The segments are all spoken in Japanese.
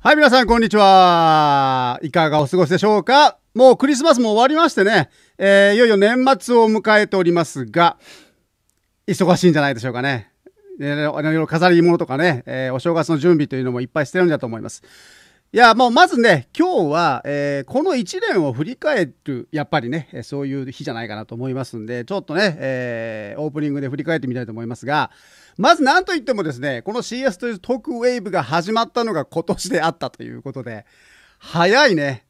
はい、皆さん、こんにちは。いかがお過ごしでしょうかもうクリスマスも終わりましてね、えー、いよいよ年末を迎えておりますが、忙しいんじゃないでしょうかね。いろいろ飾り物とかね、えー、お正月の準備というのもいっぱいしてるんだと思います。いや、もうまずね、今日は、えー、この1年を振り返る、やっぱりね、そういう日じゃないかなと思いますんで、ちょっとね、えー、オープニングで振り返ってみたいと思いますが、まず何といってもですね、この CS という特ウェーブが始まったのが今年であったということで、早いね。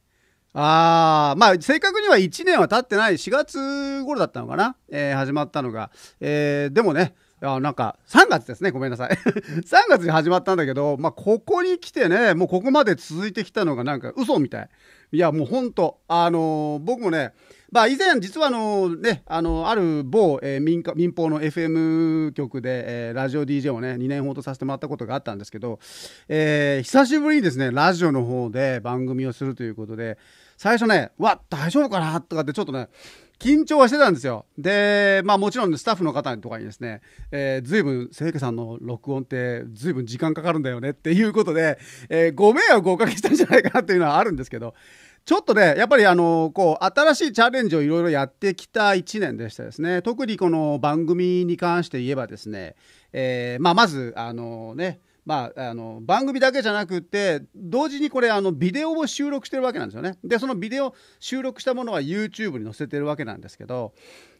あー、まあ、正確には1年は経ってない、4月頃だったのかな、えー、始まったのが。えー、でもね、あなんか、3月ですね、ごめんなさい。3 月に始まったんだけど、まあ、ここに来てね、もうここまで続いてきたのがなんか嘘みたい。いや、もうほんと、あのー、僕もね、まあ、以前、実はあの、ね、あのある某、えー、民民放の FM 局で、えー、ラジオ DJ をね、2年ほどさせてもらったことがあったんですけど、えー、久しぶりにですね、ラジオの方で番組をするということで、最初ね、わ、大丈夫かなとかってちょっとね、緊張はしてたんですよ。で、まあもちろん、ね、スタッフの方とかにですね、えー、ずいぶん、清家さんの録音ってずいぶん時間かかるんだよねっていうことで、えー、ご迷惑をおかけしたんじゃないかなっていうのはあるんですけど、ちょっとね、やっぱりあの、こう、新しいチャレンジをいろいろやってきた1年でしたですね。特にこの番組に関して言えばですね、えー、まあ、まず、あのね、まあ、あの番組だけじゃなくて同時にこれあのビデオを収録してるわけなんですよね。でそのビデオ収録したものは YouTube に載せてるわけなんですけど、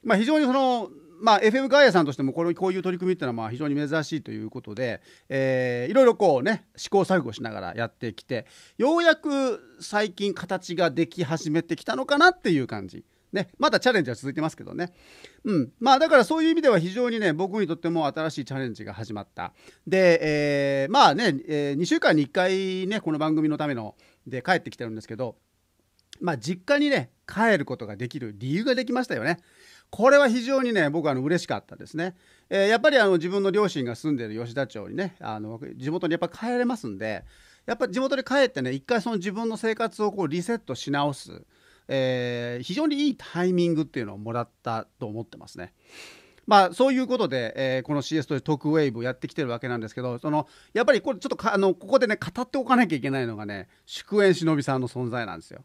まあ、非常にそのまあ、FM ガイアさんとしてもこれこういう取り組みっていうのはまあ非常に珍しいということで、えー、いろいろこうね試行錯誤しながらやってきてようやく最近形ができ始めてきたのかなっていう感じ。ね、まだチャレンジは続いてますけどね、うんまあ、だからそういう意味では非常にね僕にとっても新しいチャレンジが始まったで、えー、まあね、えー、2週間に1回ねこの番組のためので帰ってきてるんですけど、まあ、実家にね帰ることができる理由ができましたよね。これは非常にね僕はあの嬉しかったですね、えー、やっぱりあの自分の両親が住んでる吉田町にねあの地元にやっぱ帰れますんでやっぱ地元に帰ってね一回その自分の生活をこうリセットし直す、えー、非常にいいタイミングっていうのをもらったと思ってますね。まあ、そういうことで、えー、この CS というトークウェーブをやってきてるわけなんですけどそのやっぱりこれちょっとあのここでね語っておかなきゃいけないのがね祝宴忍びさんの存在なんですよ。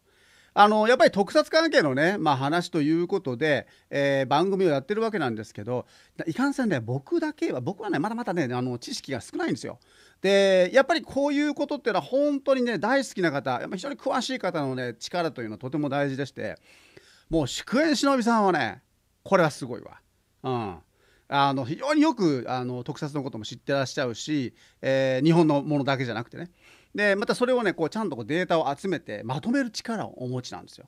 あのやっぱり特撮関係のね、まあ、話ということで、えー、番組をやってるわけなんですけどいかんせんね僕だけは僕はねまだまだねあの知識が少ないんですよ。でやっぱりこういうことっていうのは本当にね大好きな方やっぱ非常に詳しい方のね力というのはとても大事でしてもう祝宴忍さんはねこれはすごいわ。うんあの非常によくあの特撮のことも知ってらっしゃるし、えー、日本のものだけじゃなくてねでまたそれをねこうちゃんとこうデータを集めてまとめる力をお持ちなんですよ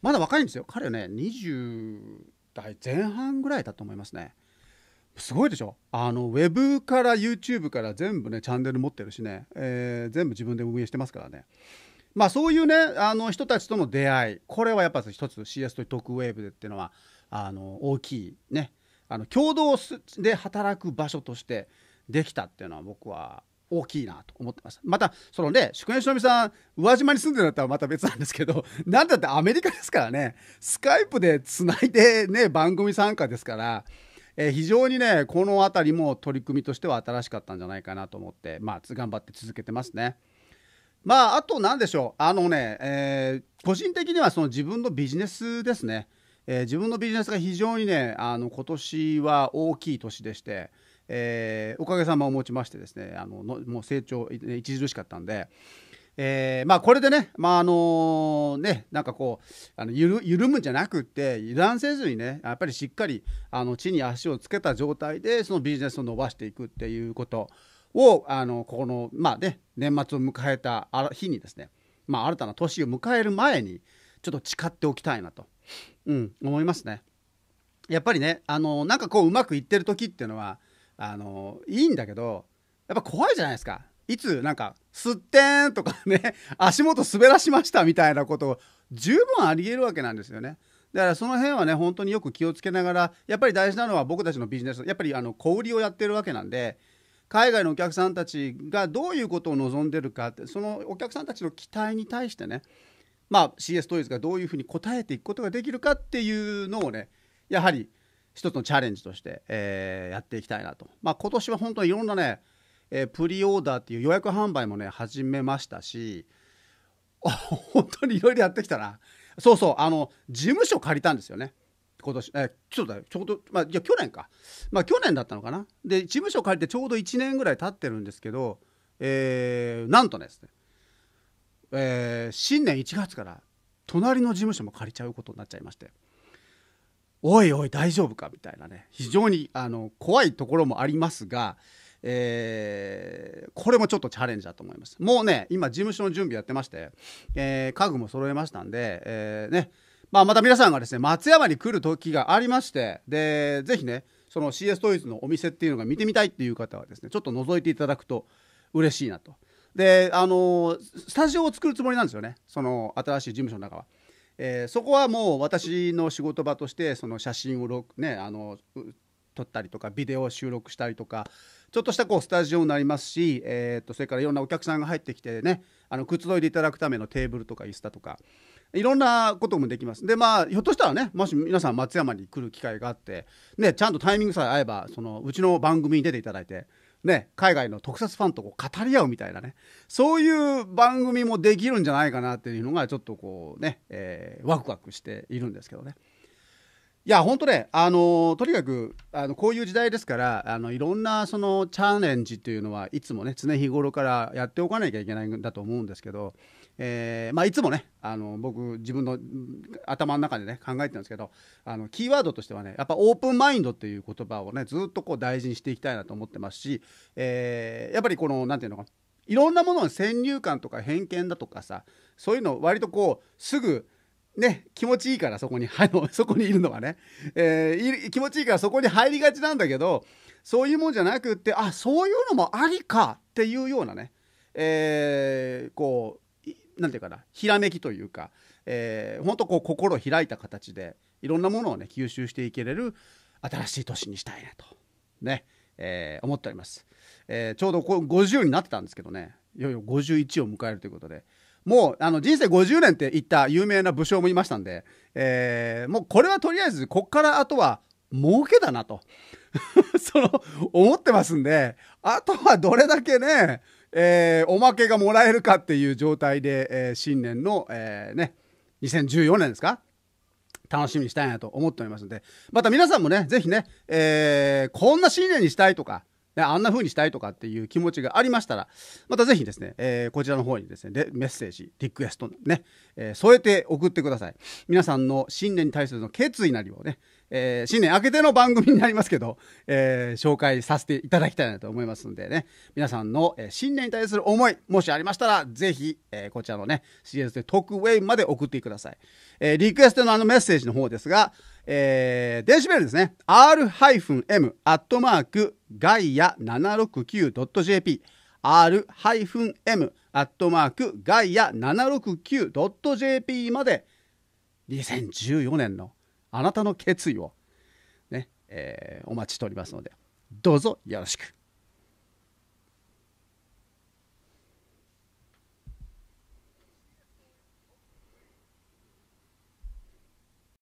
まだ若いんですよ彼ね20代前半ぐらいだと思いますねすごいでしょあのウェブから YouTube から全部ねチャンネル持ってるしね、えー、全部自分で運営してますからねまあそういうねあの人たちとの出会いこれはやっぱ一つ CS とトークウェーブでっていうのはあの大きいねあの共同で働く場所としてできたっていうのは僕は大きいなと思ってます。また、そのね、宿根忍さん、宇和島に住んでるんだったらまた別なんですけど、なんだってアメリカですからね、スカイプでつないでね、番組参加ですから、えー、非常にね、この辺りも取り組みとしては新しかったんじゃないかなと思って、まあ、頑張って続けてますね。まあ、あと何でしょう、あのね、えー、個人的にはその自分のビジネスですね。えー、自分のビジネスが非常にねあの今年は大きい年でして、えー、おかげさまをもちましてですねあのもう成長著しかったんで。えー、まあこれでね、まああのね、なんかこう、あの緩緩むんじゃなくって、油断せずにね、やっぱりしっかりあの地に足をつけた状態で、そのビジネスを伸ばしていくっていうことを、あのここの、まあね、年末を迎えた日にですね、まあ、新たな年を迎える前に、ちょっと誓っておきたいなと、うん、思いますね。やっぱりね、あのなんかこう、うまくいってる時っていうのは、あのいいんだけどやっぱ怖いじゃないですかいつなんか「すってん」とかね 足元滑らしましたみたいなこと十分ありえるわけなんですよね。だからその辺はね本当によく気をつけながらやっぱり大事なのは僕たちのビジネスやっぱりあの小売りをやってるわけなんで海外のお客さんたちがどういうことを望んでるかってそのお客さんたちの期待に対してねまあ CS トイズがどういうふうに応えていくことができるかっていうのをねやはり一つのチャレンジとして、えー、やっていきたいなと、まあ、今年は本当にいろんなね、えー、プリオーダーっていう予約販売もね始めましたしあ本当にいろいろやってきたなそうそうあの事務所借りたんですよね今年、えー、ちょっとちょうど、まあ、いや去年か、まあ、去年だったのかなで事務所借りてちょうど1年ぐらい経ってるんですけど、えー、なんとですね、えー、新年1月から隣の事務所も借りちゃうことになっちゃいまして。おいおい大丈夫かみたいなね非常にあの怖いところもありますが、えー、これもちょっとチャレンジだと思いますもうね今事務所の準備やってまして、えー、家具も揃えましたんで、えー、ねまあ、また皆さんがですね松山に来る時がありましてでぜひねその CS トイズのお店っていうのが見てみたいっていう方はですねちょっと覗いていただくと嬉しいなとであのスタジオを作るつもりなんですよねその新しい事務所の中は。えー、そこはもう私の仕事場としてその写真を、ね、あの撮ったりとかビデオを収録したりとかちょっとしたこうスタジオになりますし、えー、とそれからいろんなお客さんが入ってきてねあのくつろいでいただくためのテーブルとか椅子だとかいろんなこともできますでまあひょっとしたらねもし皆さん松山に来る機会があって、ね、ちゃんとタイミングさえ合えばそのうちの番組に出ていただいて。ね、海外の特撮ファンとこう語り合うみたいなねそういう番組もできるんじゃないかなっていうのがちょっとこうね、えー、ワクワクしているんですけどね。いや本当ね、あのとにかくあのこういう時代ですからあのいろんなそのチャレンジっていうのはいつもね常日頃からやっておかなきゃいけないんだと思うんですけど、えー、まあ、いつもねあの僕自分の頭の中でね考えてるんですけどあのキーワードとしてはねやっぱオープンマインドっていう言葉をねずっとこう大事にしていきたいなと思ってますし、えー、やっぱりこのんていうのかいろんなものの先入観とか偏見だとかさそういうの割とこうすぐね、気持ちいいからそこに、あの、そこにいるのはね、えー、気持ちいいからそこに入りがちなんだけど、そういうもんじゃなくって、あ、そういうのもありかっていうようなね、えー、こう、なんていうかな、ひらめきというか、えー、本とこう心を開いた形で、いろんなものをね、吸収していけれる新しい年にしたいなと、ね、えー、思っております。えー、ちょうどこう50になってたんですけどね、いよいよ51を迎えるということで、もうあの人生50年って言った有名な武将もいましたんで、えー、もうこれはとりあえずこっからあとは儲けだなと その思ってますんであとはどれだけね、えー、おまけがもらえるかっていう状態で、えー、新年の、えーね、2014年ですか楽しみにしたいなと思っておりますので、また皆さんもね、ぜひね、えー、こんな新年にしたいとか、あんな風にしたいとかっていう気持ちがありましたら、またぜひですね、えー、こちらの方にですね、メッセージ、リクエストね、えー、添えて送ってください。皆さんの新年に対するの決意なりをね、えー、新年明けての番組になりますけど、えー、紹介させていただきたいなと思いますのでね、皆さんの、えー、新年に対する思い、もしありましたら、ぜひ、えー、こちらのね、CS でトークウェイまで送ってください。えー、リクエストのあのメッセージの方ですが、えー、電子メールですね、r-m アットマークガイア 769.jp r-m アットマークガイア 769.jp まで2014年のあなたの決意をね、えー、お待ちしておりますので、どうぞよろしく。